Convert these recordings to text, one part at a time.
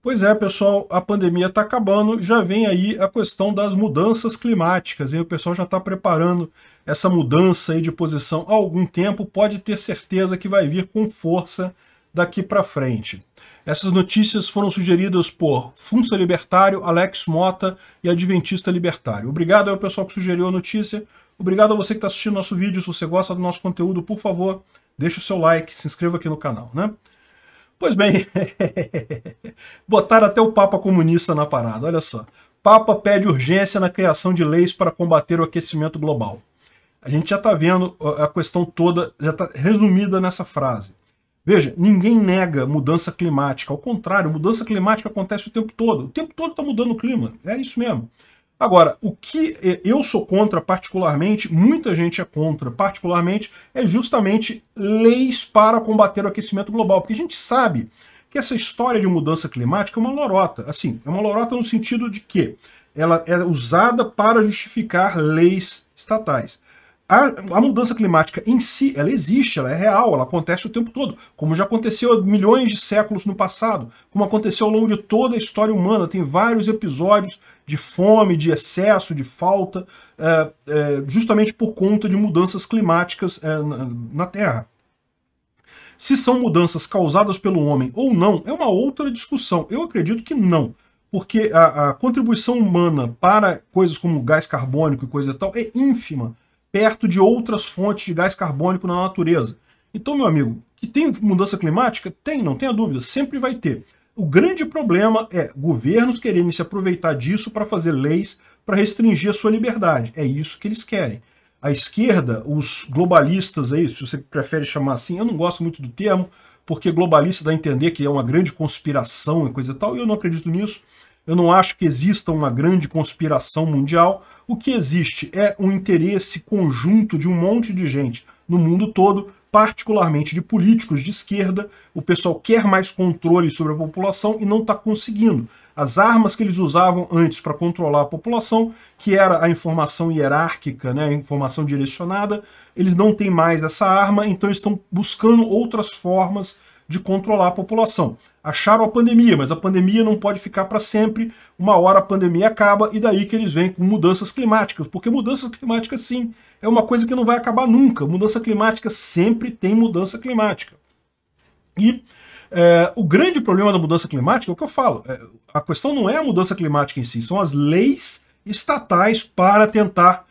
Pois é, pessoal, a pandemia está acabando, já vem aí a questão das mudanças climáticas, e o pessoal já está preparando essa mudança de posição há algum tempo, pode ter certeza que vai vir com força daqui para frente. Essas notícias foram sugeridas por Funça Libertário, Alex Mota e Adventista Libertário. Obrigado ao pessoal que sugeriu a notícia, obrigado a você que está assistindo nosso vídeo, se você gosta do nosso conteúdo, por favor, deixe o seu like, se inscreva aqui no canal, né? Pois bem, botaram até o Papa comunista na parada, olha só. Papa pede urgência na criação de leis para combater o aquecimento global. A gente já está vendo a questão toda, já está resumida nessa frase. Veja, ninguém nega mudança climática. Ao contrário, mudança climática acontece o tempo todo. O tempo todo está mudando o clima. É isso mesmo. Agora, o que eu sou contra particularmente, muita gente é contra particularmente, é justamente leis para combater o aquecimento global, porque a gente sabe que essa história de mudança climática é uma lorota. Assim, é uma lorota no sentido de que ela é usada para justificar leis estatais a, a, mudança climática em si, ela existe, ela é real, ela acontece o tempo todo, como já aconteceu há milhões de séculos no passado, como aconteceu ao longo de toda a história humana. Tem vários episódios de fome, de excesso, de falta, é, é, justamente por conta de mudanças climáticas é, na, na Terra. Se são mudanças causadas pelo homem ou não, é uma outra discussão. Eu acredito que não porque a, a, contribuição humana para coisas como gás carbônico e coisa e tal é ínfima perto de outras fontes de gás carbônico na natureza. Então, meu amigo, que tem mudança climática? Tem, não tenha dúvida, sempre vai ter. O grande problema é governos querendo se aproveitar disso para fazer leis para restringir a sua liberdade. É isso que eles querem. A esquerda, os globalistas aí, se você prefere chamar assim, eu não gosto muito do termo, porque globalista dá a entender que é uma grande conspiração e coisa e tal, e eu não acredito nisso. Eu não acho que exista uma grande conspiração mundial. O que existe é um interesse conjunto de um monte de gente no mundo todo, particularmente de políticos de esquerda. O pessoal quer mais controle sobre a população e não está conseguindo. As armas que eles usavam antes para controlar a população, que era a informação hierárquica, né, a informação direcionada, eles não têm mais essa arma, então estão buscando outras formas de controlar a população. Acharam a pandemia, mas a pandemia não pode ficar para sempre. Uma hora a pandemia acaba e daí que eles vêm com mudanças climáticas, porque mudanças climáticas sim é uma coisa que não vai acabar nunca. Mudança climática sempre tem mudança climática. E é, o grande problema da mudança climática é o que eu falo. É, a questão não é a mudança climática em si, são as leis estatais para tentar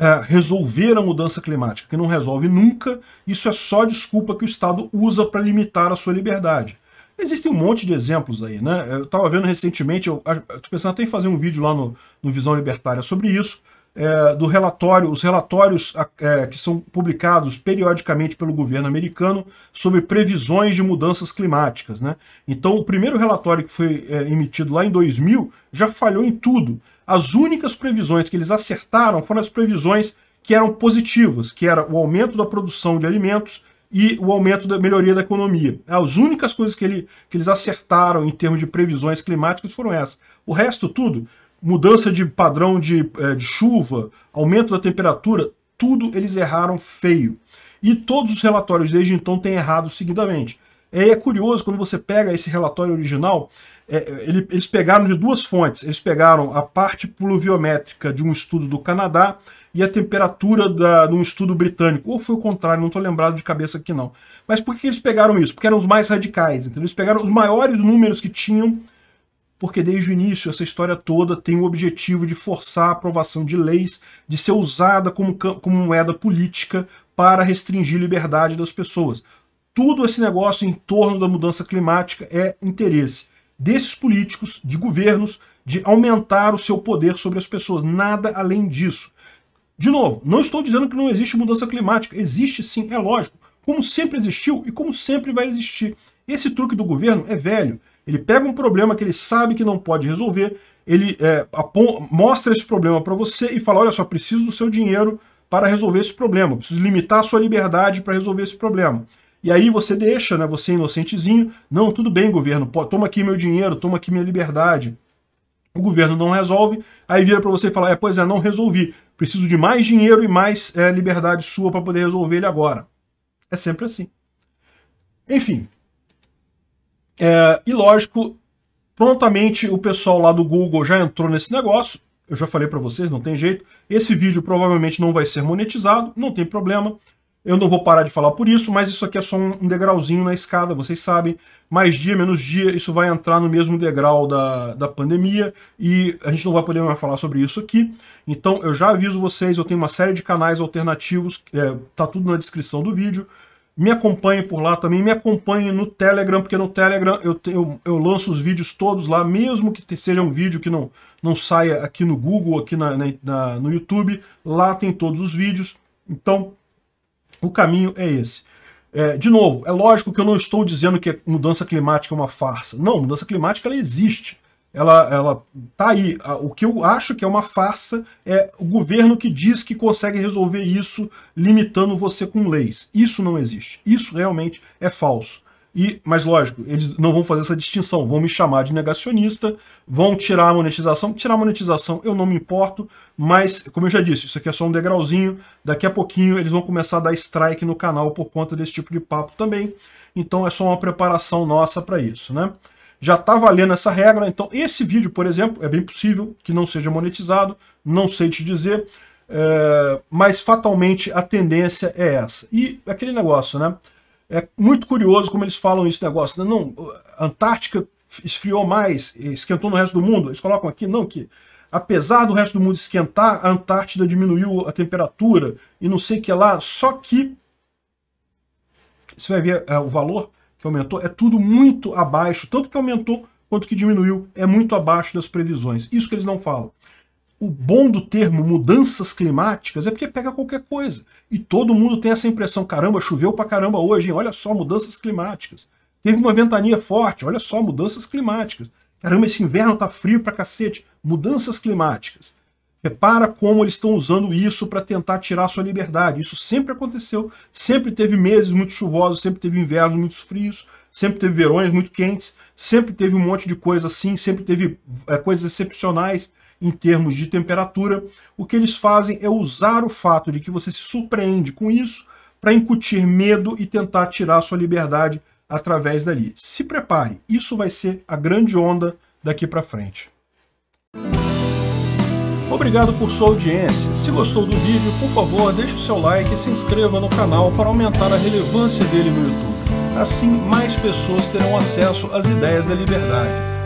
é, resolver a mudança climática, que não resolve nunca, isso é só desculpa que o Estado usa para limitar a sua liberdade. Existem um monte de exemplos aí, né? Eu estava vendo recentemente, eu estou pensando até em fazer um vídeo lá no, no Visão Libertária sobre isso, é, do relatório, os relatórios é, que são publicados periodicamente pelo governo americano sobre previsões de mudanças climáticas. Né? Então, o primeiro relatório que foi é, emitido lá em 2000 já falhou em tudo. As únicas previsões que eles acertaram foram as previsões que eram positivas, que era o aumento da produção de alimentos e o aumento da melhoria da economia. As únicas coisas que, ele, que eles acertaram em termos de previsões climáticas foram essas. O resto tudo, mudança de padrão de, é, de chuva, aumento da temperatura, tudo eles erraram feio. E todos os relatórios desde então têm errado seguidamente. E é curioso quando você pega esse relatório original, é, é, ele, eles pegaram de duas fontes. Eles pegaram a parte pluviométrica de um estudo do Canadá e a temperatura da, de um estudo britânico. Ou foi o contrário, não estou lembrado de cabeça aqui não. Mas por que eles pegaram isso? Porque eram os mais radicais. Então eles pegaram os maiores números que tinham, porque desde o início essa história toda tem o objetivo de forçar a aprovação de leis, de ser usada como, como moeda política para restringir a liberdade das pessoas. Tudo esse negócio em torno da mudança climática é interesse desses políticos, de governos, de aumentar o seu poder sobre as pessoas. Nada além disso. De novo, não estou dizendo que não existe mudança climática. Existe sim, é lógico. Como sempre existiu e como sempre vai existir. Esse truque do governo é velho. Ele pega um problema que ele sabe que não pode resolver, ele é, mostra esse problema para você e fala, olha só, preciso do seu dinheiro para resolver esse problema, preciso limitar a sua liberdade para resolver esse problema. E aí você deixa, né, você é inocentezinho, não, tudo bem, governo, pô, toma aqui meu dinheiro, toma aqui minha liberdade. O governo não resolve, aí vira para você e fala, é, pois é, não resolvi, preciso de mais dinheiro e mais é, liberdade sua para poder resolver ele agora. É sempre assim. Enfim. É, e lógico, prontamente o pessoal lá do Google já entrou nesse negócio, eu já falei para vocês, não tem jeito. Esse vídeo provavelmente não vai ser monetizado, não tem problema. Eu não vou parar de falar por isso, mas isso aqui é só um degrauzinho na escada, vocês sabem. Mais dia, menos dia, isso vai entrar no mesmo degrau da, da pandemia e a gente não vai poder mais falar sobre isso aqui. Então eu já aviso vocês, eu tenho uma série de canais alternativos, é, tá tudo na descrição do vídeo. Me acompanhe por lá também, me acompanhe no Telegram, porque no Telegram eu, tenho, eu lanço os vídeos todos lá, mesmo que seja um vídeo que não, não saia aqui no Google, aqui na, na no YouTube, lá tem todos os vídeos. Então, o caminho é esse. É, de novo, é lógico que eu não estou dizendo que a mudança climática é uma farsa. Não, mudança climática ela existe. Ela, ela tá aí. O que eu acho que é uma farsa é o governo que diz que consegue resolver isso limitando você com leis. Isso não existe. Isso realmente é falso. E, mas lógico, eles não vão fazer essa distinção, vão me chamar de negacionista, vão tirar a monetização. Tirar a monetização eu não me importo, mas, como eu já disse, isso aqui é só um degrauzinho. Daqui a pouquinho eles vão começar a dar strike no canal por conta desse tipo de papo também. Então é só uma preparação nossa para isso, né? Já está valendo essa regra, então esse vídeo, por exemplo, é bem possível que não seja monetizado, não sei te dizer, é, mas fatalmente a tendência é essa. E aquele negócio, né? É muito curioso como eles falam esse negócio. Né? Não, Antártica esfriou mais, esquentou no resto do mundo. Eles colocam aqui, não, que apesar do resto do mundo esquentar, a Antártida diminuiu a temperatura e não sei o que lá. Só que você vai ver é, o valor que aumentou, é tudo muito abaixo, tanto que aumentou quanto que diminuiu, é muito abaixo das previsões. Isso que eles não falam o bom do termo mudanças climáticas é porque pega qualquer coisa. E todo mundo tem essa impressão, caramba, choveu pra caramba hoje, hein? olha só, mudanças climáticas. Teve uma ventania forte, olha só, mudanças climáticas. Caramba, esse inverno tá frio pra cacete, mudanças climáticas. Repara como eles estão usando isso para tentar tirar sua liberdade. Isso sempre aconteceu, sempre teve meses muito chuvosos, sempre teve invernos muito frios, sempre teve verões muito quentes, sempre teve um monte de coisa assim, sempre teve é, coisas excepcionais, em termos de temperatura, o que eles fazem é usar o fato de que você se surpreende com isso para incutir medo e tentar tirar sua liberdade através dali. Se prepare, isso vai ser a grande onda daqui para frente. Obrigado por sua audiência. Se gostou do vídeo, por favor, deixe o seu like e se inscreva no canal para aumentar a relevância dele no YouTube. Assim, mais pessoas terão acesso às ideias da liberdade.